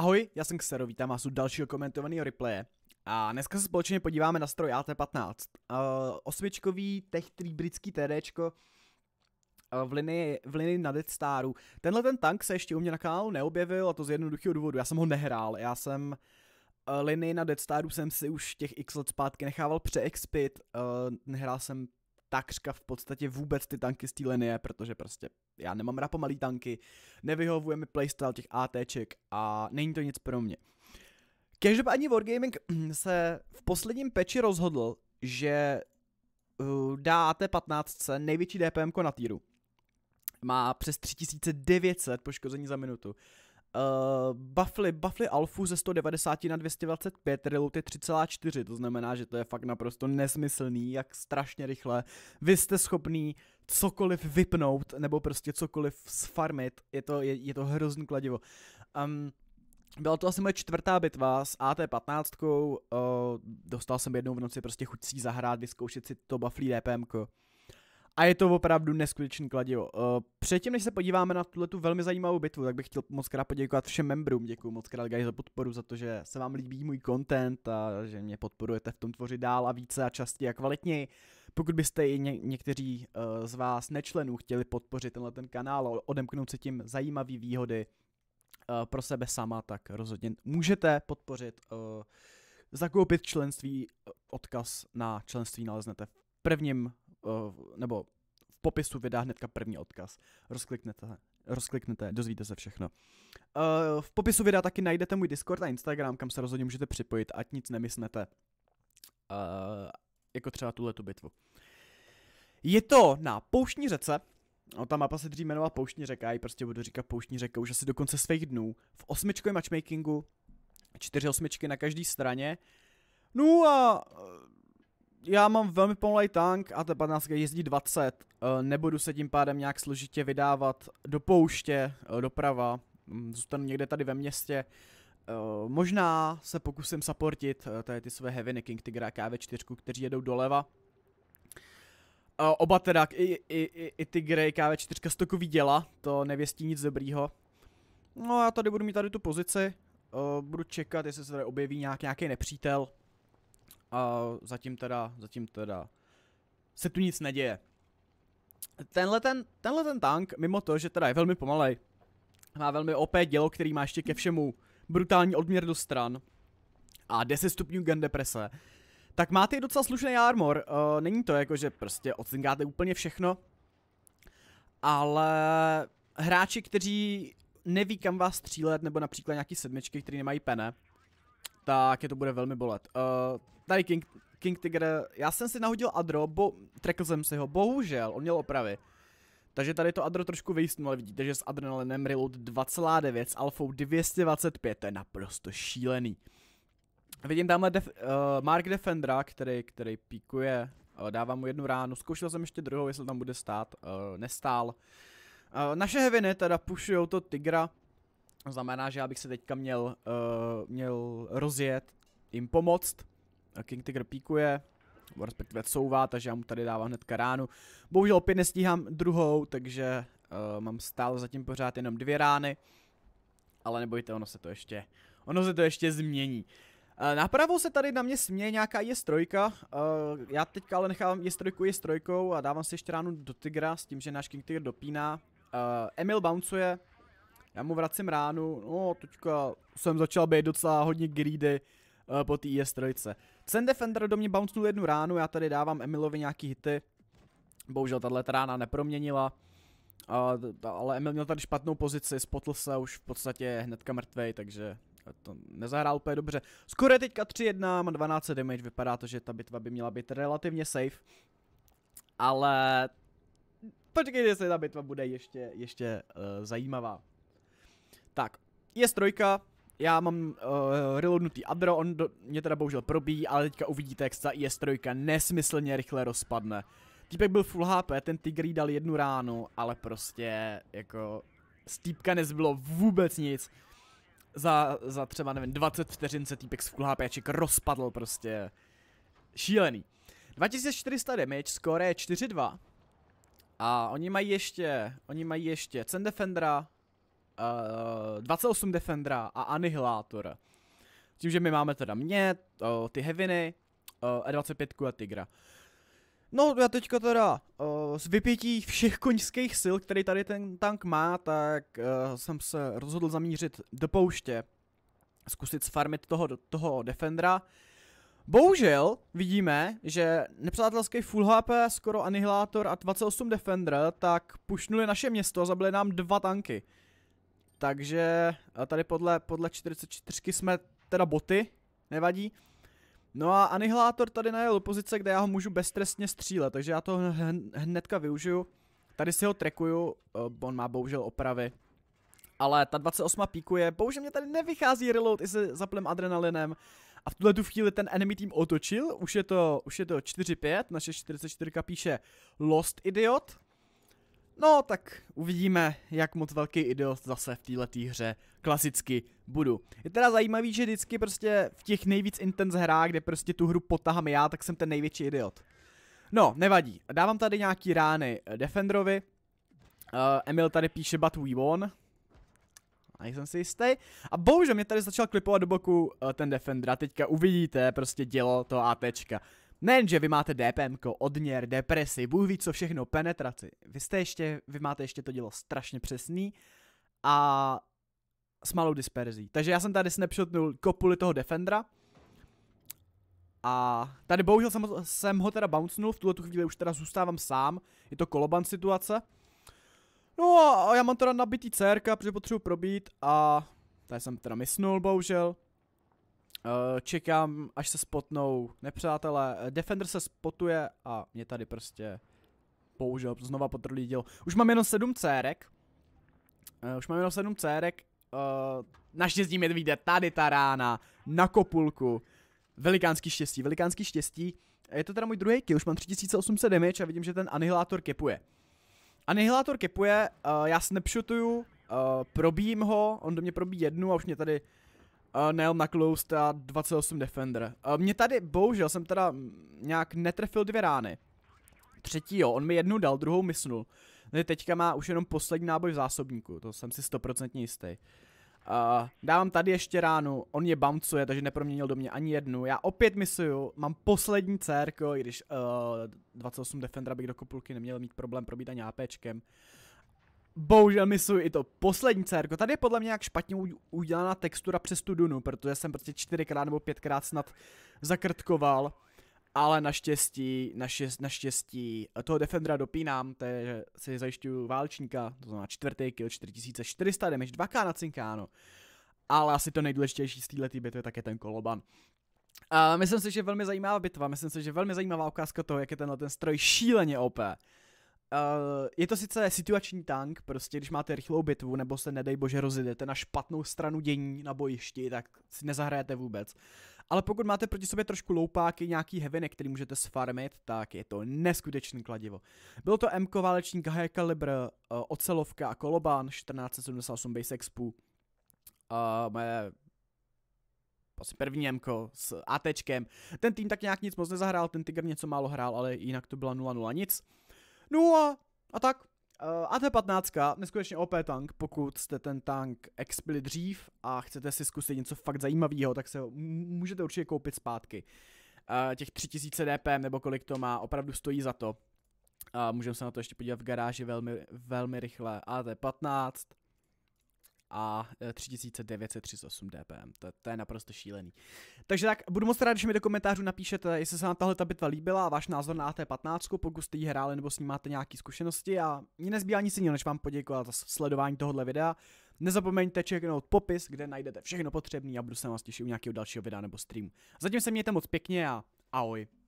Ahoj, já jsem Xero, vítám vás u dalšího komentovaného replaye. A dneska se společně podíváme na stroj AT15. Uh, osmičkový tech 3 britský TDčko v linii, v linii na Death Staru. Tenhle ten tank se ještě u mě na kanálu neobjevil a to z jednoduchého důvodu. Já jsem ho nehrál, já jsem uh, linii na Death Staru jsem si už těch x let zpátky nechával přeexpit, uh, nehrál jsem takřka v podstatě vůbec ty tanky z té linie, protože prostě já nemám rád pomalý tanky, nevyhovuje mi playstyle těch ATček a není to nic pro mě. Každopádně Wargaming se v posledním peči rozhodl, že uh, dá AT-15 největší DPM na týru. Má přes 3900 poškození za minutu Uh, buffly, buffly alfu ze 190 na 225, reload je 3,4, to znamená, že to je fakt naprosto nesmyslný, jak strašně rychle vy jste schopný cokoliv vypnout, nebo prostě cokoliv sfarmit, je to, je, je to hrozný kladivo. Um, byla to asi moje čtvrtá bitva s AT-15, uh, eh, dostal jsem jednou v noci prostě chuť si zahrát, vyzkoušet si to Buffly DPMko. A je to opravdu neskutečný kladivo. Eh, předtím, než se podíváme na tuhle velmi zajímavou bitvu, tak bych chtěl moc krát poděkovat všem membrům. Děkuji moc krát, guys, za podporu, za to, že se vám líbí můj content a že mě podporujete v tom tvořit dál a více a častěji a kvalitněji. Pokud byste i ně, někteří uh, z vás nečlenů chtěli podpořit tenhle ten kanál a odemknout si tím zajímavý výhody uh, pro sebe sama, tak rozhodně můžete podpořit, uh, zakoupit členství, odkaz na členství naleznete v prvním Eh, nebo v popisu vydá hnedka první odkaz. Rozkliknete, rozkliknete, dozvíte se všechno. Eh, v popisu videa taky najdete můj Discord a Instagram, kam se rozhodně můžete připojit, ať nic nemyslete. Eh, jako třeba tuhle tu bitvu. Je to na Pouštní řece, No, ta mapa se dřív jmenovala Pouštní řeka, já ji prostě budu říkat Pouštní řeka už asi do konce svých dnů. V osmičkovém matchmakingu, čtyři osmičky na každé straně. No a já mám velmi pomalý tank a ta 15 jezdí 20. Eh, nebudu se tím pádem nějak složitě vydávat do pouště, eh, doprava. Mm, zůstanu někde tady ve městě. Eh, možná se pokusím supportit tady ty své Heavy King Tigra KV4, kteří jedou doleva. Oba teda, i, i, i, i Tigray KV4 stokový děla, to nevěstí nic dobrýho. No já tady budu mít tady tu pozici, budu čekat, jestli se tady objeví nějak, nějaký nepřítel. A zatím teda, zatím teda se tu nic neděje. Tenhle ten, tenhle ten tank, mimo to, že teda je velmi pomalej, má velmi OP dělo, který má ještě ke všemu brutální odměr do stran a 10 stupňů gun deprese, tak máte i docela slušný armor. Uh, není to jako, že prostě odcinkáte úplně všechno, ale hráči, kteří neví kam vás střílet, nebo například nějaký sedmičky, kteří nemají pene, tak je to bude velmi bolet. Uh, tady King, King Tiger, já jsem si nahodil Adro, bo, trekl jsem si ho, bohužel, on měl opravy. Takže tady to Adro trošku vyjistnul, ale vidíte, že s Adrenalinem Reload 2,9 s Alfou 225, to je naprosto šílený. Vidím tamhle def, uh, Mark Defendra, který, který píkuje, uh, dávám mu jednu ránu, zkoušel jsem ještě druhou, jestli tam bude stát, uh, nestál. Uh, naše heviny teda pušujou to Tigra, to znamená, že já bych se teďka měl, uh, měl rozjet, jim pomoct. Eh, King Tiger píkuje, respektive couvá, takže já mu tady dávám hned ránu. Bohužel opět nestíhám druhou, takže uh, mám stále zatím pořád jenom dvě rány. Ale nebojte, ono se to ještě, ono se to ještě změní. Uh, napravo se tady na mě směje nějaká je uh, já teďka ale nechávám je strojkou a dávám si ještě ránu do Tigra s tím, že náš King Tiger dopíná. Uh, Emil bouncuje, já mu vracím ránu, no teďka jsem začal být docela hodně greedy uh, po té e IS-3. Sen Defender do mě bouncnul jednu ránu, já tady dávám Emilovi nějaký hity. Bohužel tahle rána neproměnila. Uh, ale Emil měl tady špatnou pozici, spotl se už v podstatě hnedka mrtvej, takže to nezahrál úplně dobře. Skoro je teďka 3-1, má 12 damage, vypadá to, že ta bitva by měla být relativně safe. Ale počkejte, jestli ta bitva bude ještě, ještě uh, zajímavá. Tak, je strojka, já mám uh, eh, reloadnutý Adro, on do, mě teda bohužel probíjí, ale teďka uvidíte, jak se ta IS-3 nesmyslně rychle rozpadne. Týpek byl full HP, ten tygr dal jednu ránu, ale prostě jako z týpka nezbylo vůbec nic. Za, za třeba, nevím, 20 vteřin se týpek z full HPček rozpadl prostě. Šílený. 2400 damage, score je 4-2. A oni mají ještě, oni mají ještě Cendefendra, Defendera, 28 eh, Defendera a Annihilátor. Tím, že my máme teda mě, uh, ty Heaviny, uh, eh, E25 a Tigra. No já teďka teda uh, z vypětí všech koňských sil, který tady ten tank má, tak uh, jsem se rozhodl zamířit do pouště. Zkusit sfarmit toho, toho Defendera. Bohužel vidíme, že nepřátelský full HP, skoro anihilátor a 28 Defender, tak pušnuli naše město a zabili nám dva tanky. Takže tady podle, podle 44 jsme teda boty, nevadí. No a anihilátor tady najel do pozice, kde já ho můžu beztrestně střílet, takže já to hnedka využiju. Tady si ho trekuju, eh, on má bohužel opravy. Ale ta 28 píkuje, bohužel mě tady nevychází reload i se zaplem adrenalinem. A v tuhle tu chvíli ten enemy tým otočil, už je to, už je to 4-5, naše 44 píše Lost Idiot. No, tak uvidíme, jak moc velký idiot zase v této hře klasicky budu. Je teda zajímavý, že vždycky prostě v těch nejvíc intenz hrách, kde prostě tu hru potahám já, tak jsem ten největší idiot. No, nevadí. Dávám tady nějaký rány Defenderovi. Uh, eh, Emil tady píše but we won. A jsem si jistý. A bohužel mě tady začal klipovat do boku uh, ten Defender a teďka uvidíte prostě dělo to ATčka. Nejenže vy máte DPM, odměr, depresi, Bůh ví co všechno, penetraci. Vy jste ještě, vy máte ještě to dělo strašně přesný a s malou disperzí. Takže já jsem tady snapshotnul kopuli toho Defendera. A tady bohužel jsem, jsem ho teda bouncnul, v tuhle tu chvíli už teda zůstávám sám, je to koloban situace. No a já mám teda nabitý CRK, protože potřebuji probít a tady jsem teda misnul bohužel. Eh, čekám, až se spotnou nepřátelé. Eh, Defender se spotuje a mě tady prostě použil znova díl. Už mám jenom sedm cérek. Uh, už mám jenom sedm cérek. Uh, naštěstí mi vyjde tady ta rána na kopulku. Velikánský štěstí, velikánský štěstí. Je to teda můj druhý kill, už mám 3800 damage a vidím, že ten anihilátor kepuje. Anihilátor kepuje, uh, já snapshotuju, uh, probím ho, on do mě probí jednu a už mě tady Uh, Neil Knuckles a 28 Defender. Uh, mě tady, bohužel, jsem teda nějak netrefil dvě rány. Třetí jo, on mi jednu dal, druhou mysnul. Takže teďka má už jenom poslední náboj v zásobníku, to jsem si stoprocentně jistý. Uh, dávám tady ještě ránu, on je bouncuje, takže neproměnil do mě ani jednu. Já opět misuju, mám poslední cérko, i když uh, eh, 28 Defendera bych do kopulky neměl mít problém probít ani APčkem. Bohužel misuju i to poslední CRko. Tady je podle mě nějak špatně udělaná textura přes tu dunu, protože jsem prostě čtyřikrát nebo pětkrát snad zakrtkoval. Ale naštěstí, naštěstí, naštěstí toho Defendera dopínám, to je, že si zajišťuju válčníka, to znamená čtvrtý kill, 4400 damage, 2k na cinkáno. Ale asi to nejdůležitější z této bitvy tak je ten koloban. A myslím si, že velmi zajímavá bitva, myslím si, že velmi zajímavá ukázka toho, jak je tenhle ten stroj šíleně OP. Eh, je to sice situační tank, prostě když máte rychlou bitvu, nebo se nedej bože rozjedete na špatnou stranu dění na bojišti, tak si nezahrajete vůbec. Ale pokud máte proti sobě trošku loupáky, nějaký heviny, který můžete sfarmit, tak je to neskutečný kladivo. Bylo to MK válečník High Caliber, uh, ocelovka a kolobán 1478 Base Expo. Uh, moje asi první mko s ATčkem. Ten tým tak nějak nic moc nezahrál, ten Tiger něco málo hrál, ale jinak to byla 0-0 nic. No a, a tak. Uh, eh, AT-15, neskutečně OP tank, pokud jste ten tank expili dřív a chcete si zkusit něco fakt zajímavého, tak se ho můžete určitě koupit zpátky. Uh, těch 3000 DPM nebo kolik to má, opravdu stojí za to. Uh, můžeme se na to ještě podívat v garáži velmi, velmi rychle. AT-15, a 3938 e, dpm. To, to je naprosto šílený. Takže tak, budu moc rád, když mi do komentářů napíšete, jestli se vám tahle ta bitva líbila a váš názor na AT15, pokud jste ji hráli nebo s ní máte nějaké zkušenosti a mě nezbývá nic jiného, než vám poděkovat za sledování tohohle videa. Nezapomeňte čeknout popis, kde najdete všechno potřebné a budu se vás těšit u nějakého dalšího videa nebo streamu. Zatím se mějte moc pěkně a ahoj.